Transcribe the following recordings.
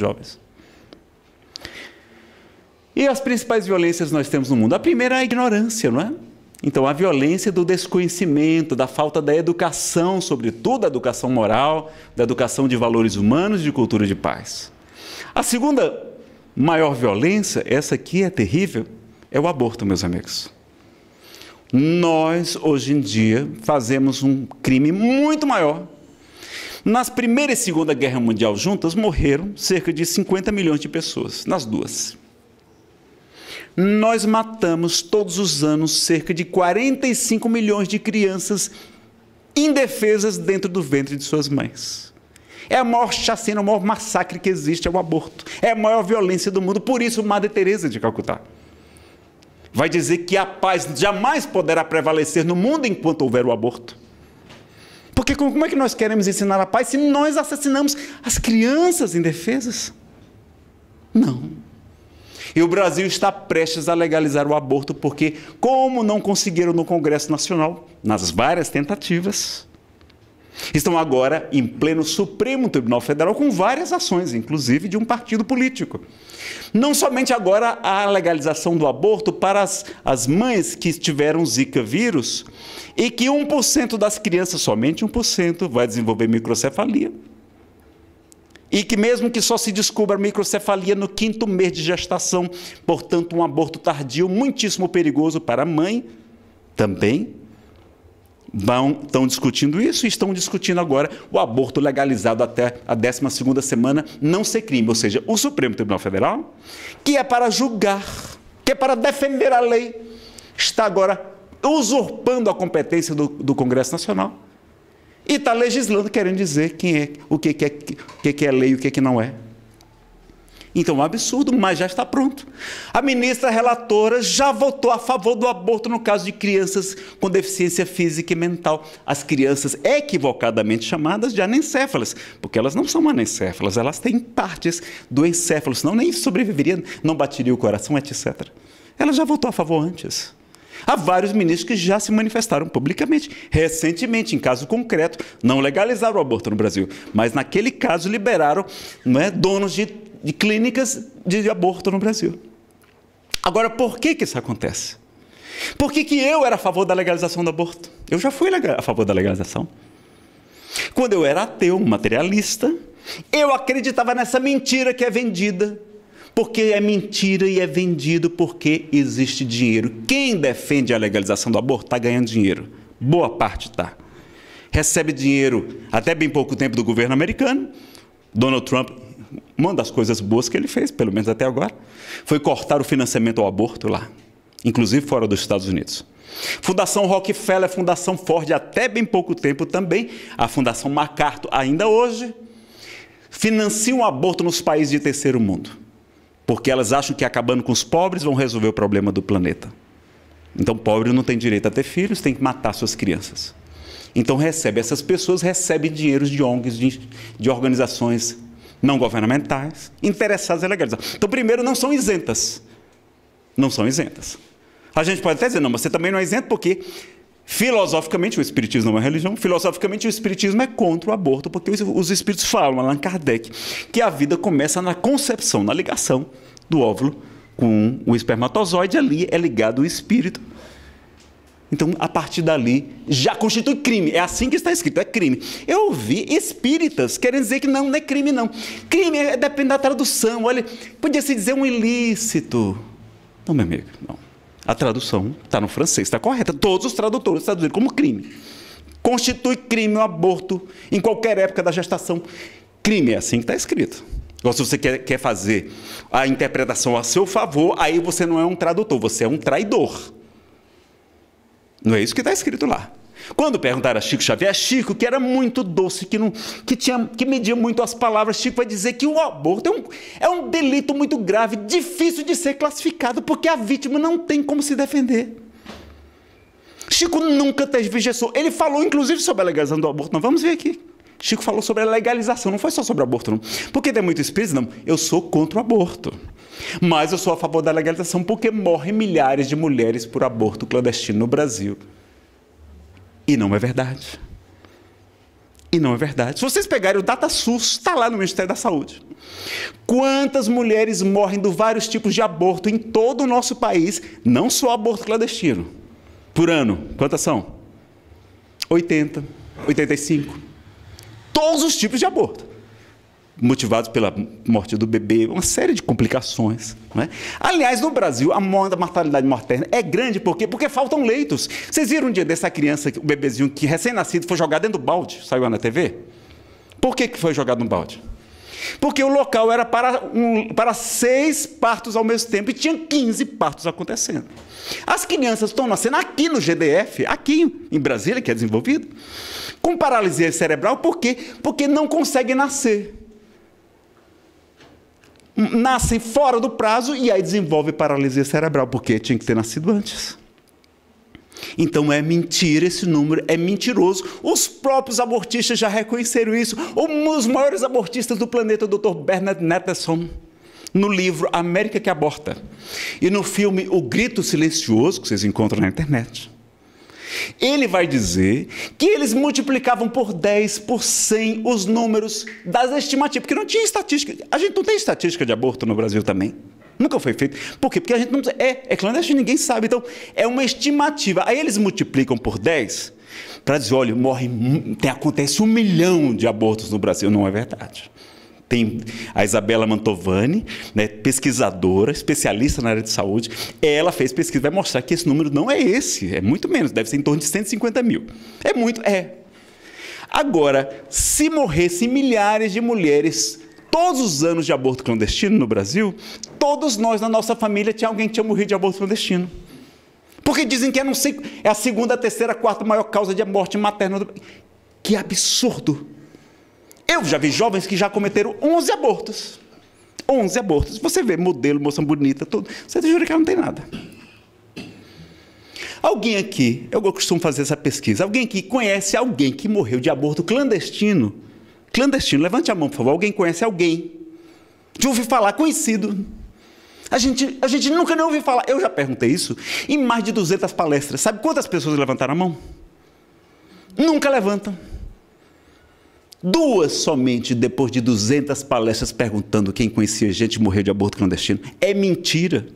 jovens. E as principais violências nós temos no mundo? A primeira é a ignorância, não é? Então, a violência do desconhecimento, da falta da educação, sobretudo da educação moral, da educação de valores humanos, de cultura de paz. A segunda maior violência, essa aqui é terrível, é o aborto, meus amigos. Nós, hoje em dia, fazemos um crime muito maior nas Primeira e Segunda Guerra Mundial juntas, morreram cerca de 50 milhões de pessoas, nas duas. Nós matamos todos os anos cerca de 45 milhões de crianças indefesas dentro do ventre de suas mães. É a maior chacina, o maior massacre que existe é o aborto. É a maior violência do mundo. Por isso, Madre Teresa de Calcutá vai dizer que a paz jamais poderá prevalecer no mundo enquanto houver o aborto. Porque como é que nós queremos ensinar a paz se nós assassinamos as crianças indefesas? Não. E o Brasil está prestes a legalizar o aborto porque, como não conseguiram no Congresso Nacional, nas várias tentativas, Estão agora em pleno Supremo Tribunal Federal com várias ações, inclusive de um partido político. Não somente agora a legalização do aborto para as, as mães que tiveram Zika vírus e que 1% das crianças, somente 1%, vai desenvolver microcefalia. E que mesmo que só se descubra microcefalia no quinto mês de gestação, portanto, um aborto tardio muitíssimo perigoso para a mãe também vão, estão discutindo isso e estão discutindo agora o aborto legalizado até a 12 semana não ser crime, ou seja, o Supremo Tribunal Federal, que é para julgar, que é para defender a lei, está agora usurpando a competência do, do Congresso Nacional e está legislando querendo dizer quem é, o que, que, é, que, que é lei e o que, que não é. Então é um absurdo, mas já está pronto. A ministra relatora já votou a favor do aborto no caso de crianças com deficiência física e mental. As crianças equivocadamente chamadas de anencéfalas, porque elas não são anencéfalas, elas têm partes do encéfalo, senão nem sobreviveria, não bateria o coração, etc. Ela já votou a favor antes. Há vários ministros que já se manifestaram publicamente, recentemente, em caso concreto, não legalizaram o aborto no Brasil, mas naquele caso liberaram não é, donos de de clínicas de aborto no Brasil. Agora, por que, que isso acontece? Por que, que eu era a favor da legalização do aborto? Eu já fui a favor da legalização. Quando eu era ateu, materialista, eu acreditava nessa mentira que é vendida. Porque é mentira e é vendido porque existe dinheiro. Quem defende a legalização do aborto está ganhando dinheiro. Boa parte está. Recebe dinheiro até bem pouco tempo do governo americano. Donald Trump uma das coisas boas que ele fez, pelo menos até agora, foi cortar o financiamento ao aborto lá, inclusive fora dos Estados Unidos. Fundação Rockefeller, Fundação Ford, até bem pouco tempo também, a Fundação MacArthur, ainda hoje, financiam o aborto nos países de terceiro mundo, porque elas acham que acabando com os pobres vão resolver o problema do planeta. Então, pobre não tem direito a ter filhos, tem que matar suas crianças. Então recebe, essas pessoas recebem dinheiro de ONGs, de, de organizações não governamentais, interessados em legalizar. Então, primeiro, não são isentas. Não são isentas. A gente pode até dizer, não, mas você também não é isento porque, filosoficamente, o espiritismo não é religião, filosoficamente, o espiritismo é contra o aborto, porque os espíritos falam, Allan Kardec, que a vida começa na concepção, na ligação do óvulo com o espermatozoide, ali é ligado o espírito então, a partir dali, já constitui crime. É assim que está escrito, é crime. Eu ouvi espíritas querendo dizer que não, não é crime, não. Crime é, depende da tradução. Olha, podia se dizer um ilícito. Não, meu amigo, não. A tradução está no francês, está correta. Todos os tradutores traduziram como crime. Constitui crime o aborto em qualquer época da gestação. Crime é assim que está escrito. Agora, se você quer, quer fazer a interpretação a seu favor, aí você não é um tradutor, você é um traidor. Não é isso que está escrito lá. Quando perguntaram a Chico Xavier, Chico, que era muito doce, que, não, que, tinha, que media muito as palavras, Chico vai dizer que o aborto é um, é um delito muito grave, difícil de ser classificado, porque a vítima não tem como se defender. Chico nunca teve tergiversou. Ele falou, inclusive, sobre a legalização do aborto. Nós vamos ver aqui. Chico falou sobre a legalização, não foi só sobre o aborto, não. Porque tem muito espírito, não. Eu sou contra o aborto. Mas eu sou a favor da legalização porque morrem milhares de mulheres por aborto clandestino no Brasil. E não é verdade. E não é verdade. Se vocês pegarem o DataSUS, está lá no Ministério da Saúde. Quantas mulheres morrem do vários tipos de aborto em todo o nosso país, não só aborto clandestino, por ano? Quantas são? 80, 85 todos os tipos de aborto. Motivados pela morte do bebê, uma série de complicações. Né? Aliás, no Brasil, a mortalidade materna é grande, por quê? Porque faltam leitos. Vocês viram um dia dessa criança, o bebezinho que recém-nascido foi jogado dentro do balde? Saiu lá na TV? Por que, que foi jogado no balde? Porque o local era para, um, para seis partos ao mesmo tempo e tinha 15 partos acontecendo. As crianças estão nascendo aqui no GDF, aqui em Brasília, que é desenvolvido, com paralisia cerebral, por quê? Porque não conseguem nascer. Nascem fora do prazo e aí desenvolve paralisia cerebral, porque tinha que ter nascido antes. Então é mentira esse número, é mentiroso. Os próprios abortistas já reconheceram isso. Um dos maiores abortistas do planeta, o Dr. Bernard Natterson, no livro América que Aborta e no filme O Grito Silencioso, que vocês encontram na internet. Ele vai dizer que eles multiplicavam por 10, por 100 os números das estimativas, porque não tinha estatística. A gente não tem estatística de aborto no Brasil também. Nunca foi feito. Por quê? Porque a gente não. É, é clandestino, ninguém sabe. Então, é uma estimativa. Aí eles multiplicam por 10 para dizer: olha, morre, tem, acontece um milhão de abortos no Brasil. Não é verdade. Tem a Isabela Mantovani, né, pesquisadora, especialista na área de saúde, ela fez pesquisa, vai mostrar que esse número não é esse, é muito menos, deve ser em torno de 150 mil. É muito, é. Agora, se morressem milhares de mulheres todos os anos de aborto clandestino no Brasil, todos nós na nossa família tinha alguém que tinha morrido de aborto clandestino. Porque dizem que é, sei, é a segunda, terceira, quarta maior causa de morte materna do Que absurdo! Eu já vi jovens que já cometeram 11 abortos. 11 abortos. Você vê modelo, moça bonita, tudo. Você jura que ela não tem nada. Alguém aqui, eu costumo fazer essa pesquisa, alguém que conhece alguém que morreu de aborto clandestino Clandestino, levante a mão, por favor. Alguém conhece alguém? Te ouvi falar, conhecido. A gente, a gente nunca nem ouviu falar. Eu já perguntei isso em mais de 200 palestras. Sabe quantas pessoas levantaram a mão? Nunca levantam. Duas somente depois de 200 palestras perguntando quem conhecia gente morreu de aborto clandestino. É mentira.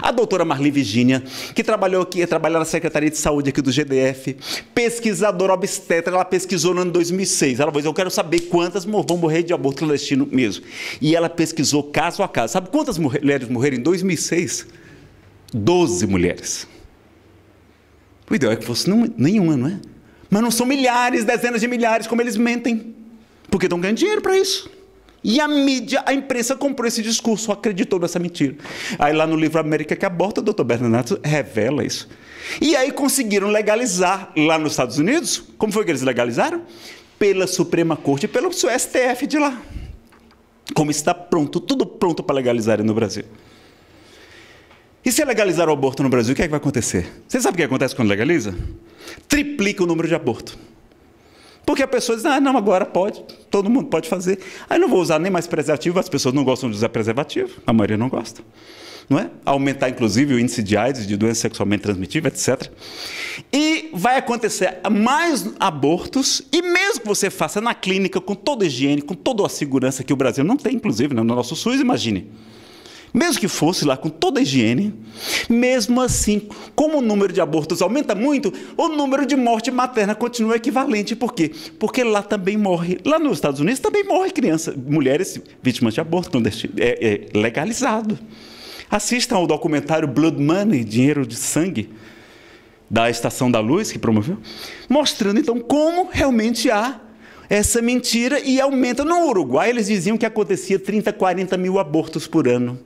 A doutora Marli Virginia, que trabalhou aqui, trabalha na Secretaria de Saúde aqui do GDF, pesquisadora obstetra, ela pesquisou no ano 2006. Ela falou, eu quero saber quantas vão morrer de aborto clandestino mesmo. E ela pesquisou caso a caso. Sabe quantas mulheres morreram em 2006? Doze mulheres. O ideal é que fosse nenhuma, não é? Mas não são milhares, dezenas de milhares, como eles mentem. Porque estão ganhando dinheiro para isso. E a mídia, a imprensa comprou esse discurso, acreditou nessa mentira. Aí lá no livro América que aborta, o doutor Bernardo revela isso. E aí conseguiram legalizar lá nos Estados Unidos. Como foi que eles legalizaram? Pela Suprema Corte e pelo STF de lá. Como está pronto, tudo pronto para legalizar no Brasil. E se legalizar o aborto no Brasil, o que é que vai acontecer? Você sabe o que acontece quando legaliza? Triplica o número de aborto. Porque a pessoa diz, ah, não, agora pode, todo mundo pode fazer. Aí não vou usar nem mais preservativo, as pessoas não gostam de usar preservativo, a maioria não gosta. Não é? Aumentar, inclusive, o índice de AIDS, de doença sexualmente transmitida, etc. E vai acontecer mais abortos, e mesmo que você faça na clínica, com toda a higiene, com toda a segurança que o Brasil não tem, inclusive, né, no nosso SUS, imagine. Mesmo que fosse lá com toda a higiene, mesmo assim, como o número de abortos aumenta muito, o número de morte materna continua equivalente. Por quê? Porque lá também morre, lá nos Estados Unidos também morre criança, mulheres vítimas de aborto é, é legalizado. Assistam ao documentário Blood Money, Dinheiro de Sangue, da Estação da Luz, que promoveu, mostrando então como realmente há essa mentira e aumenta. No Uruguai, eles diziam que acontecia 30, 40 mil abortos por ano.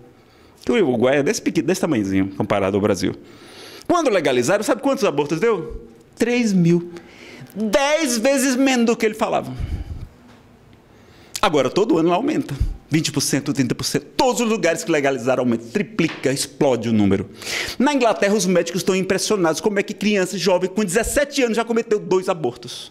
Que o Uruguai é desse, pequeno, desse tamanhozinho comparado ao Brasil. Quando legalizaram, sabe quantos abortos deu? 3 mil. 10 vezes menos do que ele falava. Agora, todo ano lá aumenta. 20%, 30%. Todos os lugares que legalizaram aumenta, triplica, explode o número. Na Inglaterra, os médicos estão impressionados como é que criança jovem com 17 anos já cometeu dois abortos.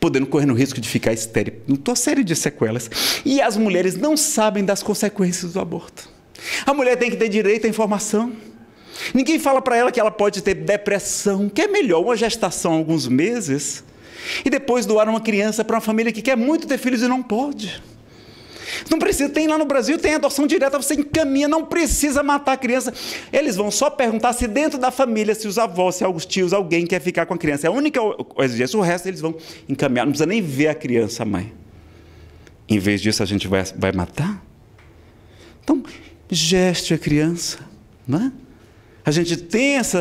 Podendo correr no risco de ficar estéril. Uma série de sequelas. E as mulheres não sabem das consequências do aborto. A mulher tem que ter direito à informação. Ninguém fala para ela que ela pode ter depressão, que é melhor uma gestação alguns meses e depois doar uma criança para uma família que quer muito ter filhos e não pode. Não precisa, tem lá no Brasil, tem adoção direta, você encaminha, não precisa matar a criança. Eles vão só perguntar se dentro da família, se os avós, se alguns tios, alguém quer ficar com a criança. É a única exigência, o resto eles vão encaminhar, não precisa nem ver a criança, mãe. Em vez disso, a gente vai, vai matar? Então, geste a criança, não é? A gente tem essa.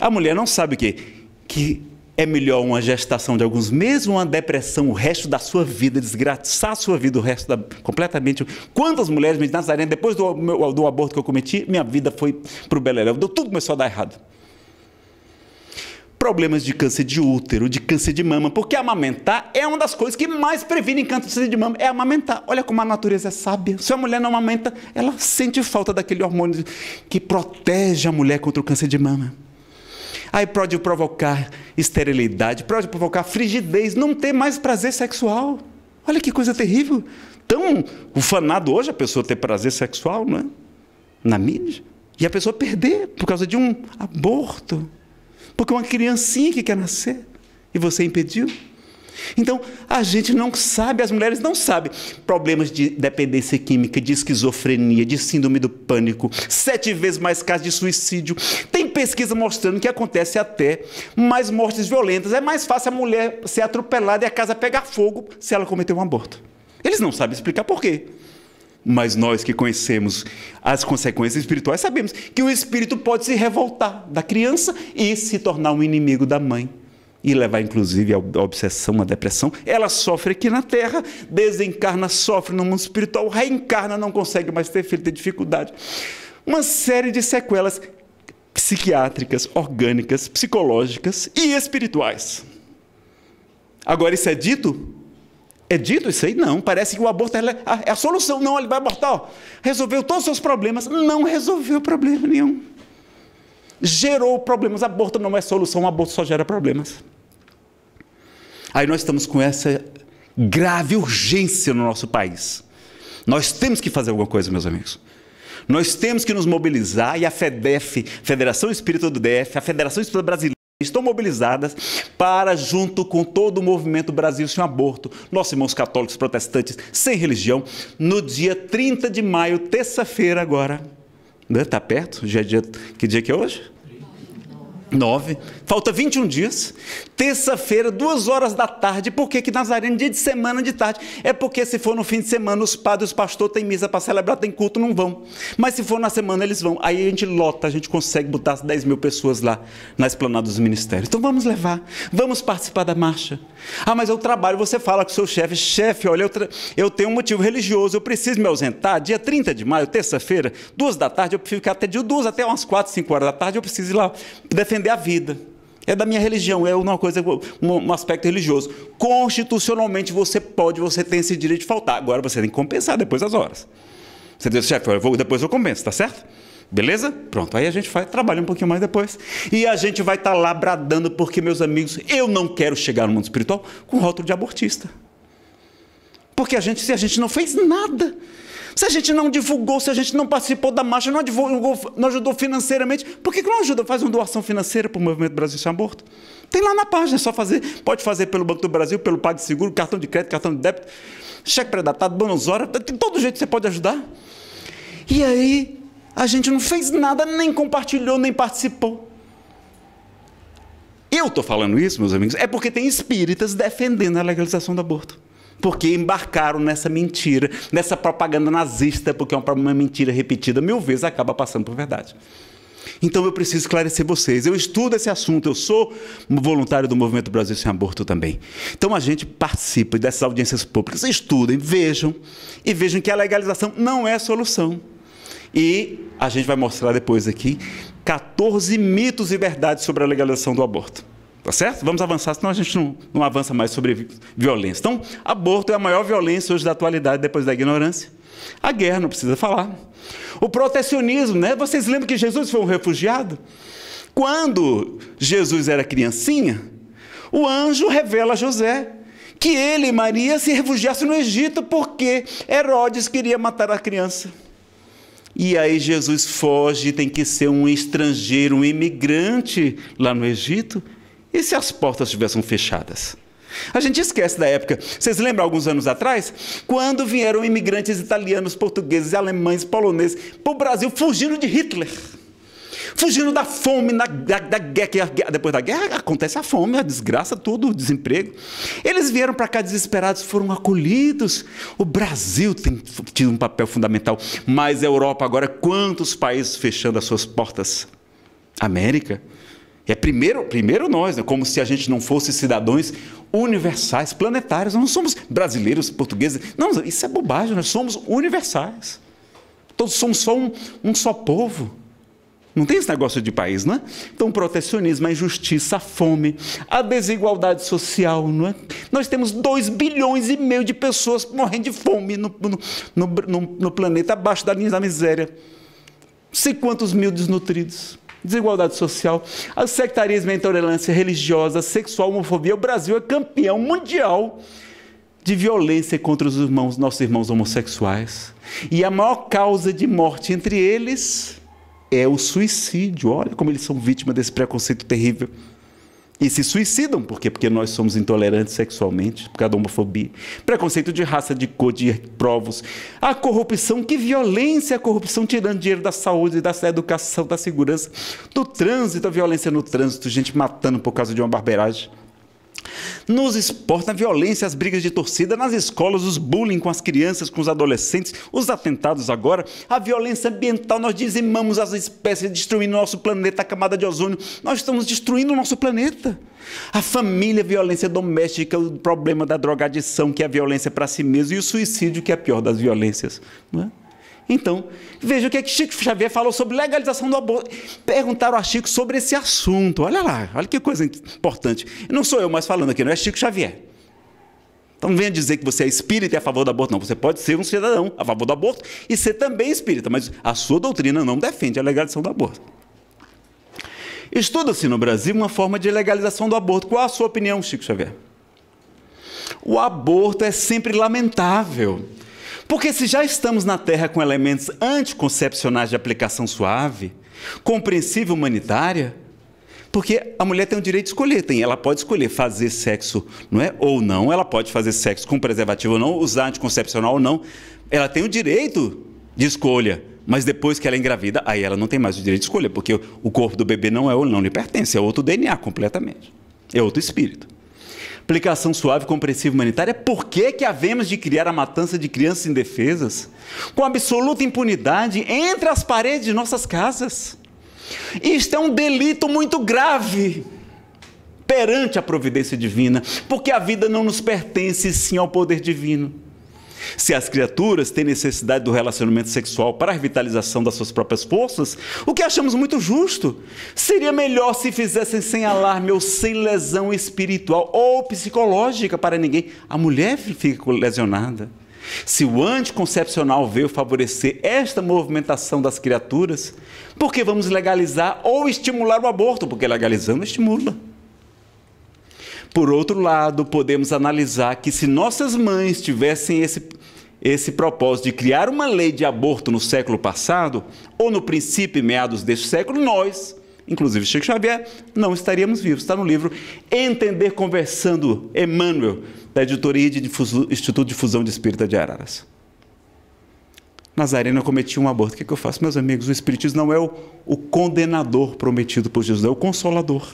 A mulher não sabe o quê? Que é melhor uma gestação de alguns meses, uma depressão o resto da sua vida, desgraçar a sua vida o resto da... completamente. Quantas mulheres me dizem, depois do, meu, do aborto que eu cometi, minha vida foi para o Beleléu, tudo começou a dar errado problemas de câncer de útero, de câncer de mama, porque amamentar é uma das coisas que mais previne câncer de mama, é amamentar. Olha como a natureza é sábia. Se a mulher não amamenta, ela sente falta daquele hormônio que protege a mulher contra o câncer de mama. Aí pode provocar esterilidade, pode provocar frigidez, não ter mais prazer sexual. Olha que coisa terrível. Tão ufanado hoje a pessoa ter prazer sexual, não é? Na mídia. E a pessoa perder por causa de um aborto porque uma criancinha que quer nascer e você impediu. Então, a gente não sabe, as mulheres não sabem. Problemas de dependência química, de esquizofrenia, de síndrome do pânico, sete vezes mais casos de suicídio. Tem pesquisa mostrando que acontece até mais mortes violentas. É mais fácil a mulher ser atropelada e a casa pegar fogo se ela cometeu um aborto. Eles não sabem explicar por quê. Mas nós que conhecemos as consequências espirituais sabemos que o espírito pode se revoltar da criança e se tornar um inimigo da mãe e levar inclusive à obsessão, à depressão. Ela sofre aqui na terra, desencarna, sofre no mundo espiritual, reencarna, não consegue mais ter filho, tem dificuldade. Uma série de sequelas psiquiátricas, orgânicas, psicológicas e espirituais. Agora, isso é dito é dito isso aí? Não. Parece que o aborto é, é a, solução. Não, ele vai abortar. Ó. Resolveu todos os seus problemas. Não resolveu problema nenhum. Gerou problemas. Aborto não é solução, aborto só gera problemas. Aí nós estamos com essa grave urgência no nosso país. Nós temos que fazer alguma coisa, meus amigos. Nós temos que nos mobilizar e a FEDEF, Federação Espírita do DF, a Federação Espírita Brasileira, estão mobilizadas para, junto com todo o movimento Brasil Sem Aborto, nossos irmãos católicos protestantes sem religião, no dia 30 de maio, terça-feira agora. Está né? perto? Já é dia... Que dia que é hoje? 9. Falta 21 dias. Terça-feira, duas horas da tarde. Por que, que Nazareno, dia de semana, de tarde? É porque se for no fim de semana, os padres, os pastores têm missa para celebrar, tem culto, não vão. Mas se for na semana, eles vão. Aí a gente lota, a gente consegue botar 10 mil pessoas lá na esplanada dos ministérios. Então vamos levar, vamos participar da marcha. Ah, mas eu trabalho, você fala com o seu chefe, chefe, olha, eu, eu tenho um motivo religioso, eu preciso me ausentar. Dia 30 de maio, terça-feira, duas da tarde, eu prefiro ficar até de duas até umas quatro, cinco horas da tarde, eu preciso ir lá defender a vida. É da minha religião, é uma coisa, um, aspecto religioso. Constitucionalmente você pode, você tem esse direito de faltar. Agora você tem que compensar depois das horas. Você diz, chefe, eu vou, depois eu compenso, tá certo? Beleza? Pronto, aí a gente vai, trabalha um pouquinho mais depois. E a gente vai estar tá lá bradando, porque, meus amigos, eu não quero chegar no mundo espiritual com rótulo de abortista. Porque a gente, se a gente não fez nada, se a gente não divulgou, se a gente não participou da marcha, não, divulgou, não ajudou financeiramente, por que, que não ajuda? Faz uma doação financeira para o Movimento Brasil Sem Aborto. Tem lá na página, é só fazer. Pode fazer pelo Banco do Brasil, pelo PagSeguro, cartão de crédito, cartão de débito, cheque predatado, bônus hora, tem todo jeito que você pode ajudar. E aí, a gente não fez nada, nem compartilhou, nem participou. Eu estou falando isso, meus amigos, é porque tem espíritas defendendo a legalização do aborto porque embarcaram nessa mentira, nessa propaganda nazista, porque é uma mentira repetida mil vezes acaba passando por verdade. Então eu preciso esclarecer vocês. Eu estudo esse assunto, eu sou voluntário do Movimento Brasil Sem Aborto também. Então a gente participa dessas audiências públicas, estudem, vejam e vejam que a legalização não é a solução. E a gente vai mostrar depois aqui 14 mitos e verdades sobre a legalização do aborto. Tá certo? Vamos avançar, senão a gente não, não avança mais sobre violência. Então, aborto é a maior violência hoje da atualidade, depois da ignorância. A guerra, não precisa falar. O protecionismo, né? Vocês lembram que Jesus foi um refugiado? Quando Jesus era criancinha, o anjo revela a José que ele e Maria se refugiassem no Egito porque Herodes queria matar a criança. E aí Jesus foge, tem que ser um estrangeiro, um imigrante lá no Egito. E se as portas estivessem fechadas? A gente esquece da época. Vocês lembram alguns anos atrás? Quando vieram imigrantes italianos, portugueses, alemães, poloneses para o Brasil fugindo de Hitler. Fugindo da fome, da, da, guerra. Depois da guerra acontece a fome, a desgraça, tudo, o desemprego. Eles vieram para cá desesperados, foram acolhidos. O Brasil tem tido um papel fundamental, mas a Europa agora, quantos países fechando as suas portas? América, é primeiro, primeiro nós, né? como se a gente não fosse cidadãos universais, planetários. Nós não somos brasileiros, portugueses. Não, isso é bobagem. Nós somos universais. Todos somos só um, um só povo. Não tem esse negócio de país, não é? Então, o protecionismo, a injustiça, a fome, a desigualdade social, não é? Nós temos 2 bilhões e meio de pessoas morrendo de fome no, no, no, no planeta, abaixo da linha da miséria. Sei quantos mil desnutridos desigualdade social, a sectarismo, a intolerância religiosa, a sexual, homofobia. O Brasil é campeão mundial de violência contra os irmãos, nossos irmãos homossexuais. E a maior causa de morte entre eles é o suicídio. Olha como eles são vítimas desse preconceito terrível. E se suicidam, por quê? Porque nós somos intolerantes sexualmente, por causa da homofobia. Preconceito de raça, de cor, de provos. A corrupção, que violência a corrupção, tirando dinheiro da saúde, da educação, da segurança, do trânsito, a violência no trânsito, gente matando por causa de uma barbeiragem. Nos esportes, na violência, as brigas de torcida, nas escolas, os bullying com as crianças, com os adolescentes, os atentados agora, a violência ambiental, nós dizimamos as espécies, destruindo nosso planeta, a camada de ozônio, nós estamos destruindo o nosso planeta. A família, a violência doméstica, o problema da drogadição, que é a violência para si mesmo, e o suicídio, que é a pior das violências. Não é? Então, veja o que, é que Chico Xavier falou sobre legalização do aborto. Perguntaram a Chico sobre esse assunto. Olha lá, olha que coisa importante. Não sou eu mais falando aqui, não é Chico Xavier. Então não venha dizer que você é espírita e é a favor do aborto, não. Você pode ser um cidadão a favor do aborto e ser também espírita, mas a sua doutrina não defende a legalização do aborto. Estuda-se no Brasil uma forma de legalização do aborto. Qual a sua opinião, Chico Xavier? O aborto é sempre lamentável. Porque se já estamos na Terra com elementos anticoncepcionais de aplicação suave, compreensível humanitária, porque a mulher tem o direito de escolher, tem, ela pode escolher fazer sexo, não é? Ou não, ela pode fazer sexo com preservativo ou não, usar anticoncepcional ou não. Ela tem o direito de escolha, mas depois que ela é engravida, aí ela não tem mais o direito de escolha, porque o corpo do bebê não é ou não lhe pertence, é outro DNA completamente. É outro espírito. Aplicação suave compreensiva humanitária. Por que, que havemos de criar a matança de crianças indefesas com absoluta impunidade entre as paredes de nossas casas? Isto é um delito muito grave perante a providência divina, porque a vida não nos pertence sim ao poder divino. Se as criaturas têm necessidade do relacionamento sexual para a revitalização das suas próprias forças, o que achamos muito justo, seria melhor se fizessem sem alarme ou sem lesão espiritual ou psicológica para ninguém. A mulher fica lesionada. Se o anticoncepcional veio favorecer esta movimentação das criaturas, por que vamos legalizar ou estimular o aborto? Porque legalizando estimula. Por outro lado, podemos analisar que se nossas mães tivessem esse, esse propósito de criar uma lei de aborto no século passado, ou no princípio e meados deste século, nós, inclusive Chico Xavier, não estaríamos vivos. Está no livro Entender Conversando, Emmanuel, da Editoria de Difuso, Instituto de Fusão de Espírita de Araras. Nazarena cometia um aborto. O que, é que, eu faço, meus amigos? O Espiritismo não é o, o condenador prometido por Jesus, é o consolador.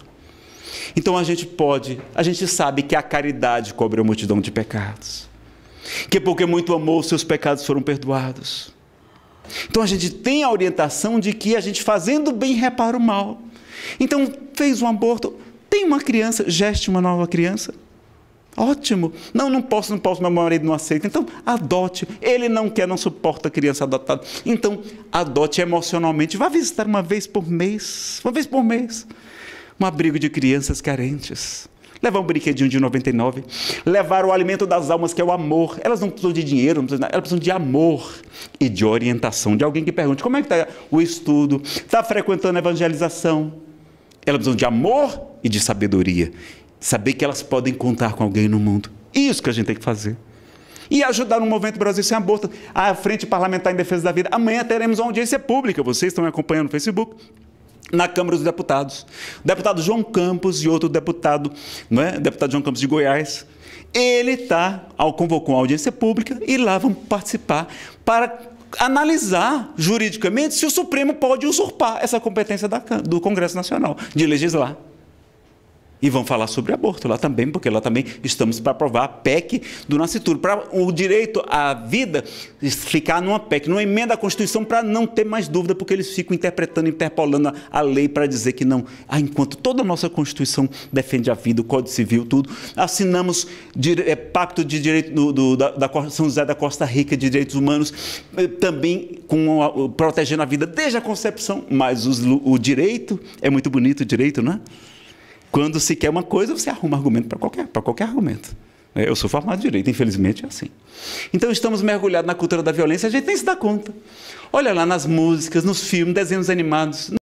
Então a gente pode, a gente sabe que a caridade cobre a multidão de pecados. Que é porque muito amor seus pecados foram perdoados. Então a gente tem a orientação de que a gente fazendo bem repara o mal. Então fez um aborto, tem uma criança, geste uma nova criança. Ótimo. Não, não posso, não posso, meu marido não aceita. Então, adote. Ele não quer, não suporta a criança adotada. Então, adote emocionalmente. Vá visitar uma vez por mês. Uma vez por mês um abrigo de crianças carentes. Levar um brinquedinho de 99, levar o alimento das almas, que é o amor. Elas não precisam de dinheiro, não precisam, elas precisam de amor e de orientação, de alguém que pergunte como é que está o estudo, está frequentando a evangelização. Elas precisam de amor e de sabedoria. Saber que elas podem contar com alguém no mundo. Isso que a gente tem que fazer e ajudar no Movimento Brasil Sem Aborto, a Frente Parlamentar em Defesa da Vida. Amanhã teremos uma audiência pública, vocês estão me acompanhando no Facebook na Câmara dos Deputados. O deputado João Campos e outro deputado, não é? O deputado João Campos de Goiás, ele tá ao convocou uma audiência pública e lá vão participar para analisar juridicamente se o Supremo pode usurpar essa competência da, do Congresso Nacional de legislar e vão falar sobre aborto lá também, porque lá também estamos para aprovar a PEC do nascituro, para o direito à vida ficar numa PEC, numa emenda à Constituição, para não ter mais dúvida, porque eles ficam interpretando, interpolando a lei para dizer que não. Ah, enquanto toda a nossa Constituição defende a vida, o Código Civil, tudo, assinamos é, Pacto de Direito do, do, da, da, São José da Costa Rica de Direitos Humanos, eh, também com a, protegendo a vida desde a concepção, mas os, o direito, é muito bonito o direito, não é? Quando se quer uma coisa, você arruma argumento para qualquer, para qualquer argumento. É, eu sou formado em direito, infelizmente é assim. Então estamos mergulhados na cultura da violência, a gente nem se dá conta. Olha lá nas músicas, nos filmes, desenhos animados.